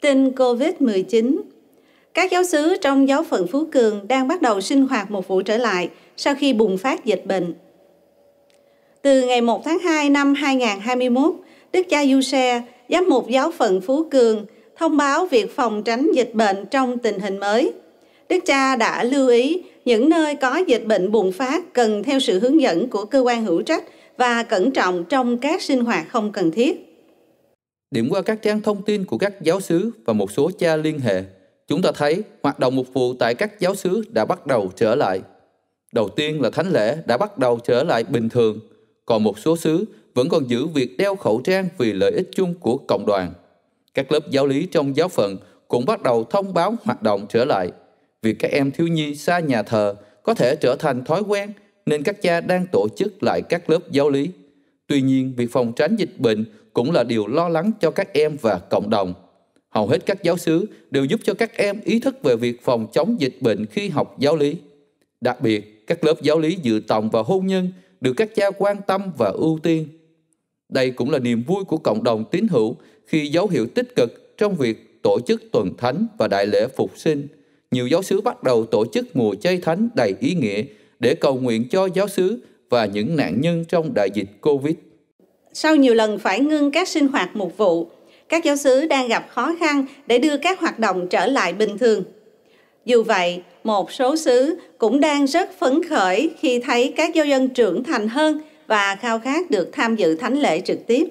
tin COVID-19. Các giáo xứ trong giáo phận Phú Cường đang bắt đầu sinh hoạt một vụ trở lại sau khi bùng phát dịch bệnh. Từ ngày 1 tháng 2 năm 2021, Đức cha Du Xe, giám mục giáo phận Phú Cường, thông báo việc phòng tránh dịch bệnh trong tình hình mới. Đức cha đã lưu ý những nơi có dịch bệnh bùng phát cần theo sự hướng dẫn của cơ quan hữu trách và cẩn trọng trong các sinh hoạt không cần thiết. Điểm qua các trang thông tin của các giáo sứ và một số cha liên hệ, chúng ta thấy hoạt động mục vụ tại các giáo sứ đã bắt đầu trở lại. Đầu tiên là thánh lễ đã bắt đầu trở lại bình thường, còn một số xứ vẫn còn giữ việc đeo khẩu trang vì lợi ích chung của cộng đoàn. Các lớp giáo lý trong giáo phận cũng bắt đầu thông báo hoạt động trở lại. Vì các em thiếu nhi xa nhà thờ có thể trở thành thói quen nên các cha đang tổ chức lại các lớp giáo lý Tuy nhiên, việc phòng tránh dịch bệnh cũng là điều lo lắng cho các em và cộng đồng. Hầu hết các giáo sứ đều giúp cho các em ý thức về việc phòng chống dịch bệnh khi học giáo lý. Đặc biệt, các lớp giáo lý dự tòng và hôn nhân được các cha quan tâm và ưu tiên. Đây cũng là niềm vui của cộng đồng tín hữu khi dấu hiệu tích cực trong việc tổ chức tuần thánh và đại lễ phục sinh. Nhiều giáo sứ bắt đầu tổ chức mùa chay thánh đầy ý nghĩa để cầu nguyện cho giáo sứ và những nạn nhân trong đại dịch Covid. Sau nhiều lần phải ngưng các sinh hoạt mục vụ, các giáo sứ đang gặp khó khăn để đưa các hoạt động trở lại bình thường. Dù vậy, một số xứ cũng đang rất phấn khởi khi thấy các giáo dân trưởng thành hơn và khao khát được tham dự thánh lễ trực tiếp.